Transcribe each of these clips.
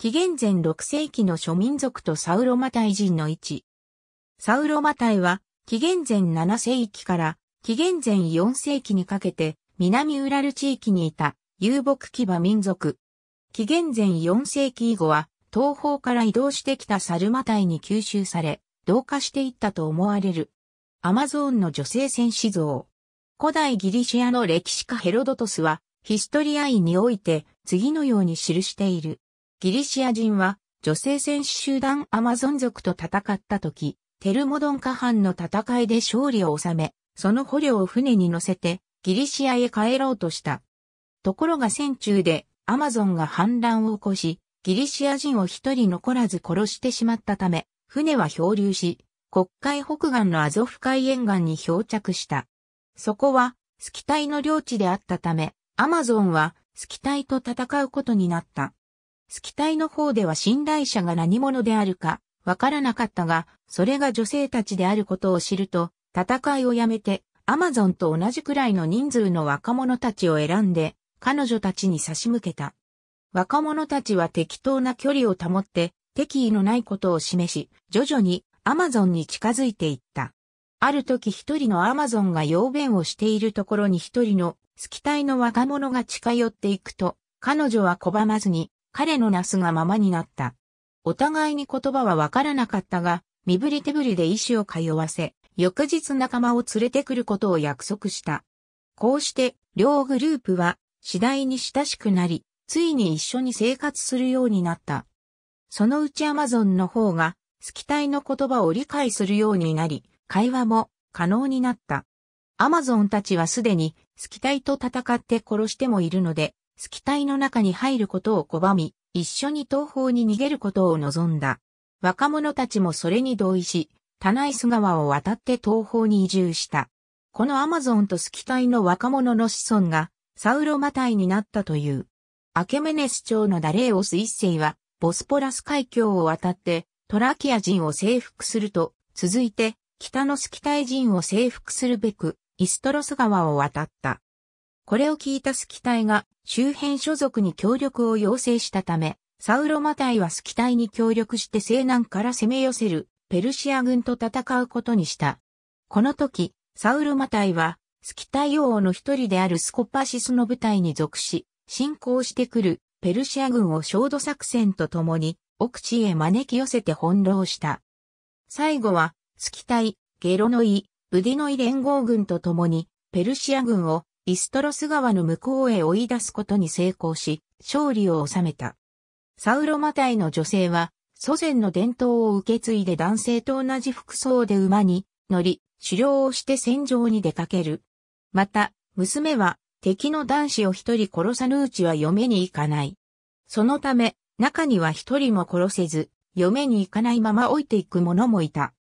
紀元前6世紀の諸民族とサウロマタイ人の位置。サウロマタイは、紀元前7世紀から紀元前4世紀にかけて、南ウラル地域にいた遊牧騎馬民族。紀元前4世紀以後は、東方から移動してきたサルマタイに吸収され、同化していったと思われる。アマゾーンの女性戦士像。古代ギリシアの歴史家ヘロドトスは、ヒストリアイにおいて次のように記している。ギリシア人は女性戦士集団アマゾン族と戦った時、テルモドンカ藩の戦いで勝利を収め、その捕虜を船に乗せてギリシアへ帰ろうとした。ところが戦中でアマゾンが反乱を起こし、ギリシア人を一人残らず殺してしまったため、船は漂流し、国会北岸のアゾフ海沿岸に漂着した。そこは、スキタイの領地であったため、アマゾンはスキタイと戦うことになった。スキタイの方では信頼者が何者であるか、わからなかったが、それが女性たちであることを知ると、戦いをやめて、アマゾンと同じくらいの人数の若者たちを選んで、彼女たちに差し向けた。若者たちは適当な距離を保って、敵意のないことを示し、徐々にアマゾンに近づいていった。ある時一人のアマゾンが要弁をしているところに一人のスキタイの若者が近寄っていくと、彼女は拒まずに彼のナスがままになった。お互いに言葉はわからなかったが、身振り手振りで意志を通わせ、翌日仲間を連れてくることを約束した。こうして、両グループは、次第に親しくなり、ついに一緒に生活するようになった。そのうちアマゾンの方が、スキタイの言葉を理解するようになり、会話も可能になった。アマゾンたちはすでに、スキタイと戦って殺してもいるので、スキ隊の中に入ることを拒み、一緒に東方に逃げることを望んだ。若者たちもそれに同意し、タナイス川を渡って東方に移住した。このアマゾンとスキ隊の若者の子孫がサウロマタイになったという。アケメネス朝のダレーオス一世は、ボスポラス海峡を渡って、トラキア人を征服すると、続いて、北のスキタイ人を征服するべく、イストロス川を渡った。これを聞いたスキタイが、周辺所属に協力を要請したため、サウロマタイはスキタイに協力して西南から攻め寄せるペルシア軍と戦うことにした。この時、サウロマタイは、スキタイ王の一人であるスコパシスの部隊に属し、侵攻してくるペルシア軍を焦土作戦とともに、奥地へ招き寄せて翻弄した。最後は、スキタイ、ゲロノイ、ブディノイ連合軍とともに、ペルシア軍をイストロス川の向こうへ追い出すことに成功し、勝利を収めた。サウロマタイの女性は、祖先の伝統を受け継いで男性と同じ服装で馬に乗り、狩猟をして戦場に出かける。また、娘は敵の男子を一人殺さぬうちは嫁に行かない。そのため、中には一人も殺せず、嫁に行かないまま置いていく者もいた。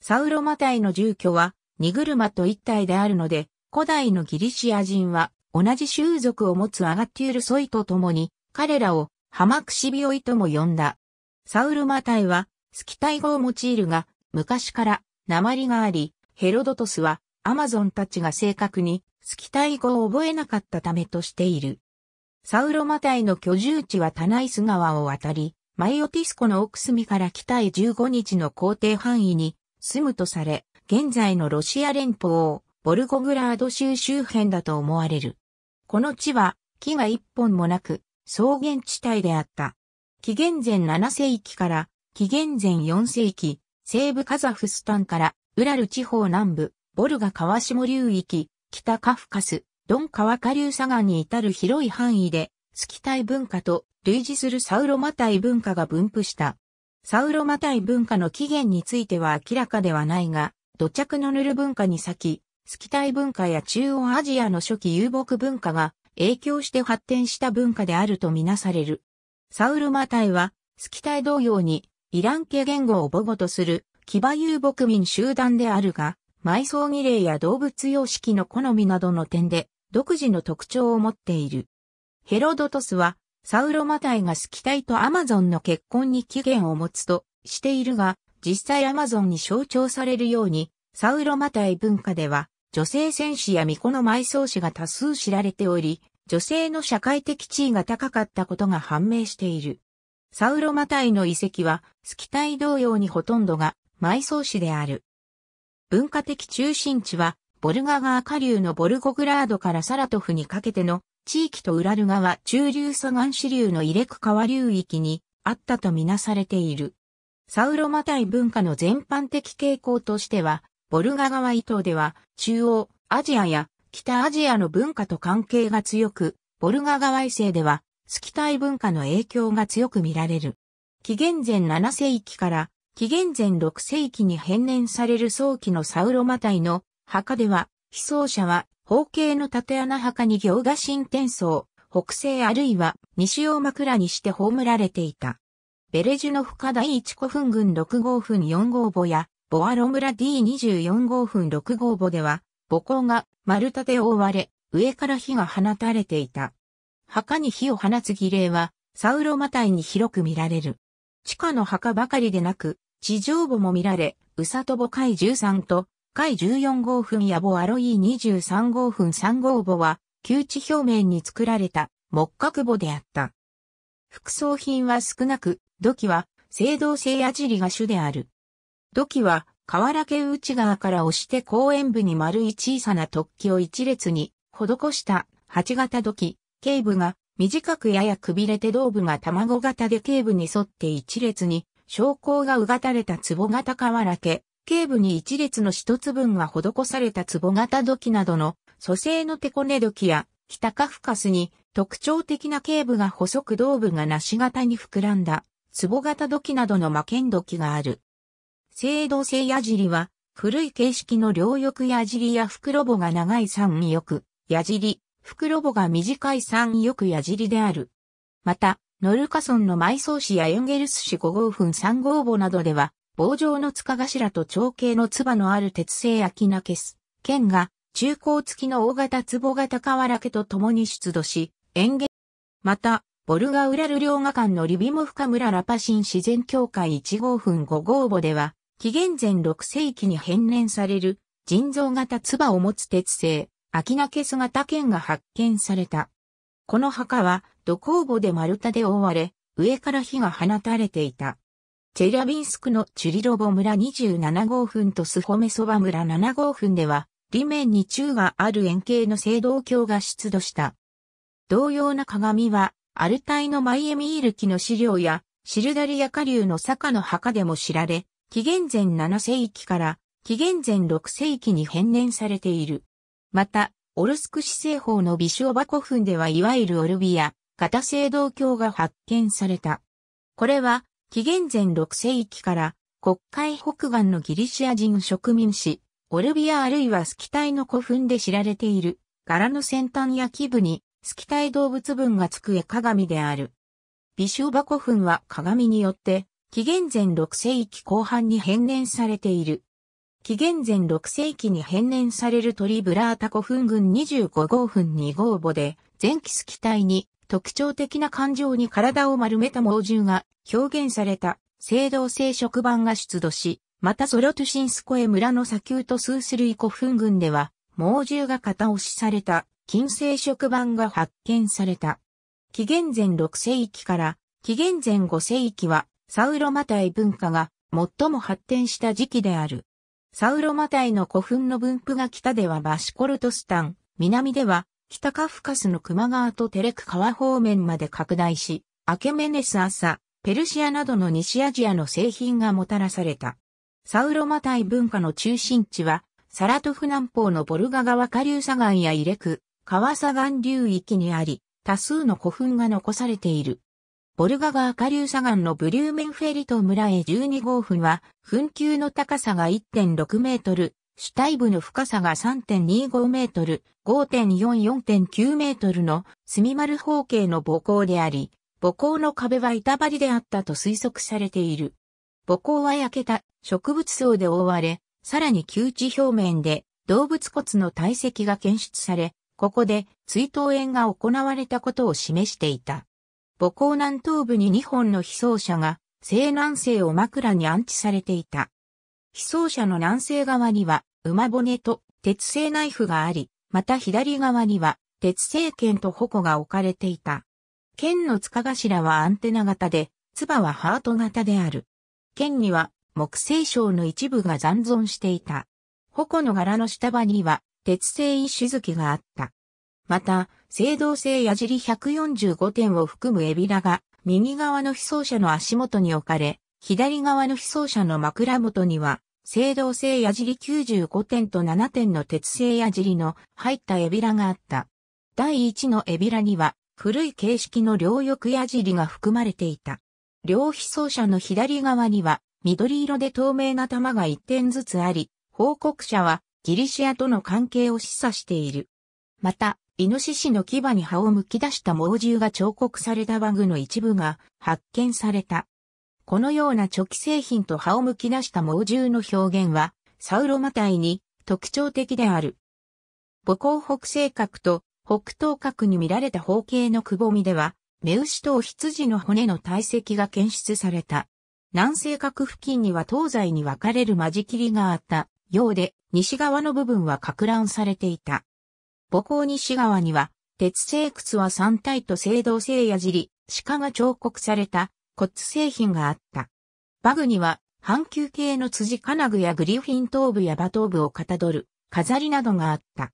サウロマタイの住居は、荷車と一体であるので、古代のギリシア人は、同じ種族を持つアガテュールソイと共に、彼らを、ハマクシビオイとも呼んだ。サウルマタイは、スキタイ語を用いるが、昔から、鉛があり、ヘロドトスは、アマゾンたちが正確に、スキタイ語を覚えなかったためとしている。サウロマタイの居住地はタナイス川を渡り、マイオティスコの奥隅から北へ15日の皇帝範囲に住むとされ、現在のロシア連邦、ボルゴグラード州周辺だと思われる。この地は木が一本もなく草原地帯であった。紀元前7世紀から紀元前4世紀、西部カザフスタンからウラル地方南部、ボルガ川下流域、北カフカス、ドン川下流砂岩に至る広い範囲で、スキタイ文化と類似するサウロマタイ文化が分布した。サウロマタイ文化の起源については明らかではないが、土着のヌル文化に先、スキタイ文化や中央アジアの初期遊牧文化が影響して発展した文化であるとみなされる。サウルマタイは、スキタイ同様に、イラン系言語を母語とする、騎馬遊牧民集団であるが、埋葬儀礼や動物様式の好みなどの点で、独自の特徴を持っている。ヘロドトスは、サウロマタイがスキタイとアマゾンの結婚に起源を持つとしているが、実際アマゾンに象徴されるように、サウロマタイ文化では、女性戦士や巫女の埋葬士が多数知られており、女性の社会的地位が高かったことが判明している。サウロマタイの遺跡は、スキタイ同様にほとんどが埋葬士である。文化的中心地は、ボルガ川下流のボルゴグラードからサラトフにかけての地域とウラル川中流左岸支流のイレク川流域にあったとみなされている。サウロマタイ文化の全般的傾向としては、ボルガ川伊東では中央アジアや北アジアの文化と関係が強く、ボルガ川伊勢ではスキタイ文化の影響が強く見られる。紀元前7世紀から紀元前6世紀に変年される早期のサウロマタイの墓では、被葬者は方形の縦穴墓に行が新天送、北西あるいは西を枕にして葬られていた。ベレジュの深第一古墳群6号墳4号墓やボアロ村 D24 号分6号母では、母校が丸太で覆われ、上から火が放たれていた。墓に火を放つ儀礼は、サウロマタイに広く見られる。地下の墓ばかりでなく、地上墓も見られ、ウサトボ海13と、海14号墳やボアロイ23号墳3号墓は、旧地表面に作られた木角墓であった。副葬品は少なく、土器は、青銅製矢尻が主である。土器は、河原家内側から押して公園部に丸い小さな突起を一列に施した八型土器、頸部が短くややくびれて胴部が卵型で頸部に沿って一列に昇降がうがたれた壺型河原家、頸部に一列の一つ分が施された壺型土器などの蘇生の手こね土器や北カフカスに特徴的な頸部が細く胴部が梨型に膨らんだ壺型土器などの魔剣土器がある。青銅性矢尻は、古い形式の両翼矢尻や袋母が長い三翼、矢尻、袋母が短い三翼矢尻である。また、ノルカソンの埋葬誌やエンゲルス誌5号分3号母などでは、棒状の塚頭と長形の唾のある鉄製焼きなけす、剣が中高付きの大型壺型瓦家と共に出土し、園芸。また、ボルガウラル両画館のリビモフカ村ラパシン自然協会1号分5号母では、紀元前6世紀に変年される人造型唾を持つ鉄製、アキナケ型剣が発見された。この墓は土工房で丸太で覆われ、上から火が放たれていた。チェリャビンスクのチュリロボ村27号墳とスホメソバ村7号墳では、裏面に宙がある円形の青銅鏡が出土した。同様な鏡は、アルタイのマイエミール記の資料や、シルダリア下流の坂の墓でも知られ、紀元前7世紀から紀元前6世紀に変年されている。また、オルスク市政法の微シ箱古墳ではいわゆるオルビア、型青銅鏡が発見された。これは、紀元前6世紀から国会北岸のギリシア人植民史、オルビアあるいはスキタイの古墳で知られている、柄の先端や基部に、スキタイ動物群がつく絵鏡である。微シ箱古墳は鏡によって、紀元前6世紀後半に変年されている。紀元前6世紀に変年されるトリブラータ古墳群25号墳2号墓で、前期ス機体に特徴的な感情に体を丸めた猛獣が表現された青銅製食板が出土し、またゾロトゥシンスコエ村の砂丘とスースル古墳群では、猛獣が型押しされた金製食板が発見された。紀元前6世紀から紀元前5世紀はサウロマタイ文化が最も発展した時期である。サウロマタイの古墳の分布が北ではバシコルトスタン、南では北カフカスの熊川とテレク川方面まで拡大し、アケメネス朝、ペルシアなどの西アジアの製品がもたらされた。サウロマタイ文化の中心地は、サラトフ南方のボルガ川下流砂岩やイレク、川砂岩流域にあり、多数の古墳が残されている。ボルガ川下流左岸のブリューメンフェリト村へ12号墳は、墳丘の高さが1.6メートル、主体部の深さが3.25メートル、5.44.9メートルの墨丸方形の母校であり、母校の壁は板張りであったと推測されている。母校は焼けた植物層で覆われ、さらに旧地表面で動物骨の堆積が検出され、ここで追悼園が行われたことを示していた。母港南東部に2本の被走車が西南西を枕に安置されていた。被走車の南西側には馬骨と鉄製ナイフがあり、また左側には鉄製剣と矛が置かれていた。剣の塚頭はアンテナ型で、唾はハート型である。剣には木製章の一部が残存していた。矛の柄の下場には鉄製石月があった。また、青銅製矢尻145点を含むエビラが、右側の被装者の足元に置かれ、左側の被装者の枕元には、青銅製矢尻95点と7点の鉄製矢尻の入ったエビラがあった。第1のエビラには、古い形式の両翼矢尻が含まれていた。両被装者の左側には、緑色で透明な玉が1点ずつあり、報告者はギリシアとの関係を示唆している。また、イノシシの牙に歯を剥き出した猛獣が彫刻されたバグの一部が発見された。このようなチョキ製品と歯を剥き出した猛獣の表現は、サウロマタイに特徴的である。母港北西角と北東角に見られた方形のくぼみでは、目牛と羊の骨の体積が検出された。南西角付近には東西に分かれる間仕切りがあったようで、西側の部分は拡乱されていた。母港西側には、鉄製靴は三体と青銅製矢尻、鹿が彫刻された骨製品があった。バグには、半球形の辻金具やグリフィン頭部や馬頭部をかたどる飾りなどがあった。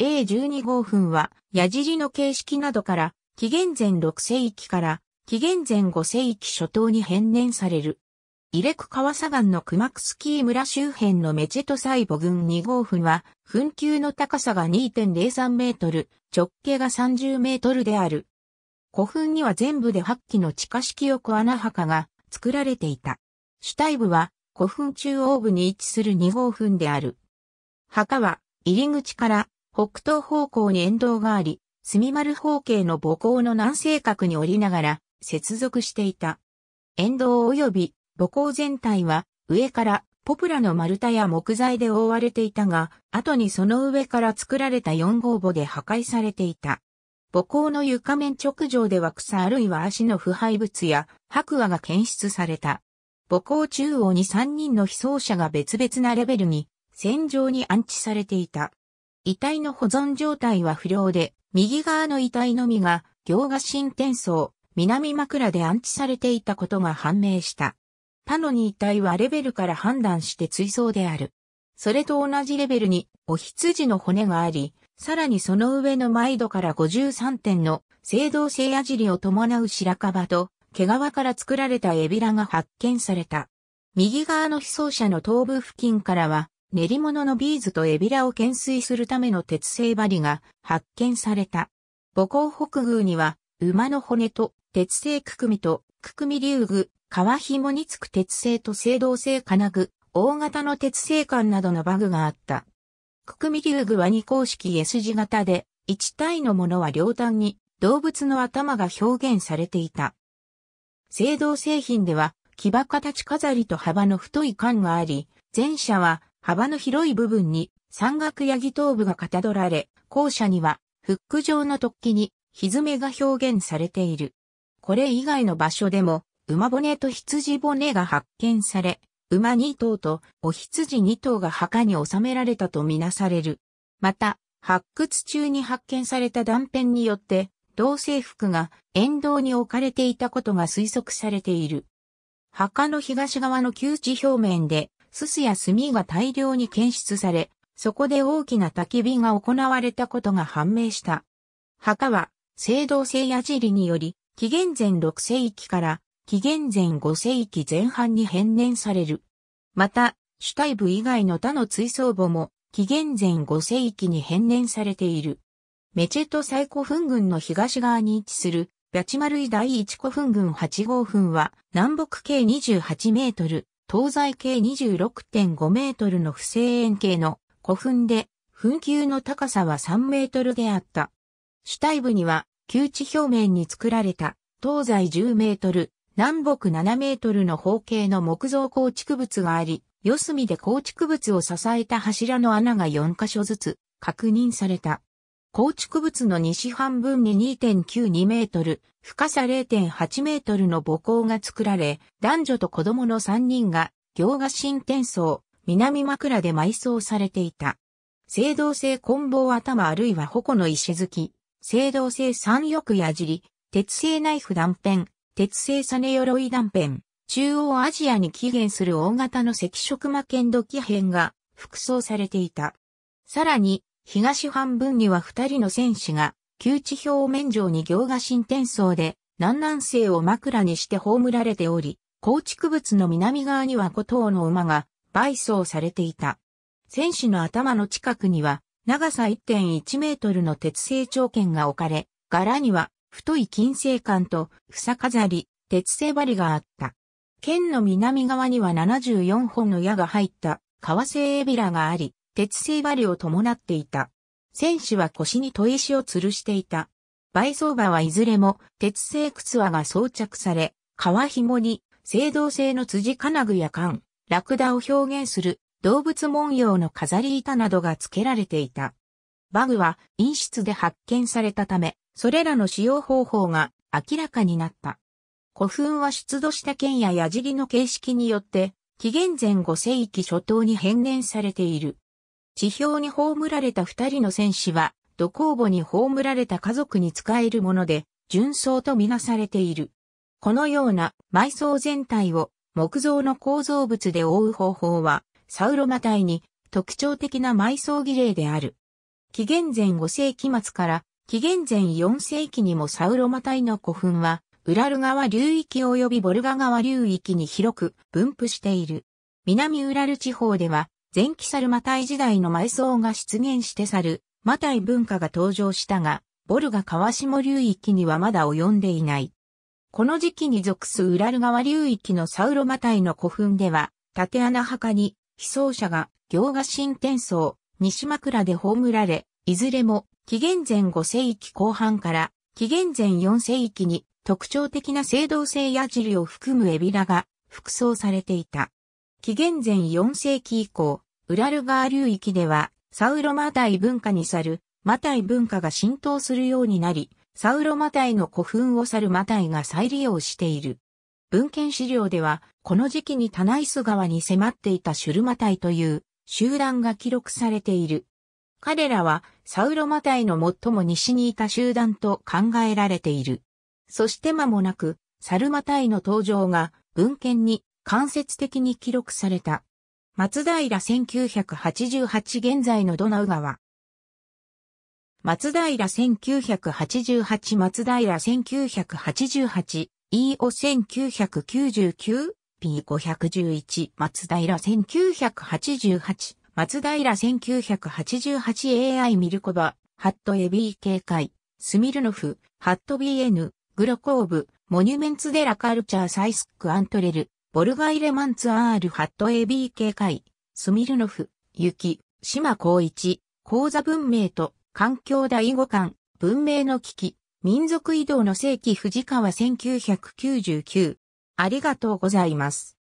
A12 号墳は矢尻の形式などから紀元前6世紀から紀元前5世紀初頭に変年されるイレク川砂岩のクマクスキー村周辺のメチェトサイボ群2号墳は、墳丘の高さが2.03メートル、直径が30メートルである。古墳には全部で8基の地下式横穴墓が作られていた。主体部は古墳中央部に位置する2号墳である。墓は入り口から北東方向に沿道があり、墨丸方形の母校の南西角に降りながら接続していた。沿道及び母校全体は上からポプラの丸太や木材で覆われていたが、後にその上から作られた4号墓で破壊されていた。母校の床面直上では草あるいは足の腐敗物や白亜が検出された。母校中央に3人の被葬者が別々なレベルに戦場に安置されていた。遺体の保存状態は不良で、右側の遺体のみが行画新転送、南枕で安置されていたことが判明した。他のに体はレベルから判断して追走である。それと同じレベルにお羊の骨があり、さらにその上の毎度から53点の青銅製矢尻を伴う白樺と毛皮から作られたエビラが発見された。右側の被走者の頭部付近からは練り物のビーズとエビラを懸垂するための鉄製針が発見された。母校北宮には馬の骨と鉄製くくみとくくみ竜具、川紐につく鉄製と青銅製金具、大型の鉄製管などのバグがあった。クくミリュグは2公式 S 字型で、一体のものは両端に動物の頭が表現されていた。青銅製品では、木場形飾りと幅の太い管があり、前者は幅の広い部分に山岳ヤギ頭部がかたどられ、後者にはフック状の突起に蹄が表現されている。これ以外の場所でも馬骨と羊骨が発見され、馬2頭とお羊2頭が墓に収められたとみなされる。また、発掘中に発見された断片によって、同性服が沿道に置かれていたことが推測されている。墓の東側の旧地表面で、すすや炭が大量に検出され、そこで大きな焚き火が行われたことが判明した。墓は、青銅製矢尻により、紀元前6世紀から紀元前5世紀前半に変年される。また、主体部以外の他の追走母も、紀元前5世紀に変年されている。メチェト最古墳群の東側に位置する、ビャチマルイ第一古墳群8号墳は、南北経28メートル、東西経26.5メートルの不正円形の古墳で、墳丘の高さは3メートルであった。主体部には、旧地表面に作られた、東西10メートル、南北7メートルの方形の木造構築物があり、四隅で構築物を支えた柱の穴が4箇所ずつ確認された。構築物の西半分に2.92メートル、深さ0.8メートルの母校が作られ、男女と子供の3人が、行画新転送、南枕で埋葬されていた。青銅製棍棒頭あるいは矛の石突き、青銅製三翼矢尻、鉄製ナイフ断片、鉄製サネ鎧断片、中央アジアに起源する大型の赤色魔剣土器片が服装されていた。さらに、東半分には二人の戦士が、旧地表面上に行が新転送で、南南西を枕にして葬られており、構築物の南側には古刀の馬が、倍葬されていた。戦士の頭の近くには、長さ1.1メートルの鉄製長剣が置かれ、柄には太い金星管と房飾り、鉄製針があった。県の南側には74本の矢が入った革製エビラがあり、鉄製針を伴っていた。戦士は腰に砥石を吊るしていた。倍相場はいずれも鉄製靴輪が装着され、革紐に青銅製の辻金具や缶、ラクダを表現する動物文様の飾り板などが付けられていた。バグは陰室で発見されたため、それらの使用方法が明らかになった。古墳は出土した剣や矢尻の形式によって、紀元前5世紀初頭に変年されている。地表に葬られた二人の戦士は、土工墓に葬られた家族に使えるもので、純葬とみなされている。このような埋葬全体を木造の構造物で覆う方法は、サウロマ体に特徴的な埋葬儀礼である。紀元前5世紀末から紀元前4世紀にもサウロマタイの古墳は、ウラル川流域及びボルガ川流域に広く分布している。南ウラル地方では、前期サルマタイ時代の埋葬が出現して去る、マタイ文化が登場したが、ボルガ川下流域にはまだ及んでいない。この時期に属すウラル川流域のサウロマタイの古墳では、縦穴墓に、被葬者が、行賀神天層、西枕で葬られ、いずれも、紀元前5世紀後半から紀元前4世紀に特徴的な青銅製矢尻を含むエビラが服装されていた。紀元前4世紀以降、ウラル川流域ではサウロマタイ文化に去るマタイ文化が浸透するようになり、サウロマタイの古墳を去るマタイが再利用している。文献資料では、この時期にタナイス川に迫っていたシュルマタイという集団が記録されている。彼らはサウロマタイの最も西にいた集団と考えられている。そして間もなく、サルマタイの登場が文献に間接的に記録された。松平1988現在のドナウ川。松平1988松平1988 EO 1999 P511 松平1988松平 1988AI ミルコバ、ハット ABK 会、スミルノフ、ハット BN、グロコーブ、モニュメンツデラカルチャーサイスクアントレル、ボルガイレマンツアールハット ABK 会、スミルノフ、ユキ、島光一、講座文明と環境第五感、文明の危機、民族移動の世紀藤川1999。ありがとうございます。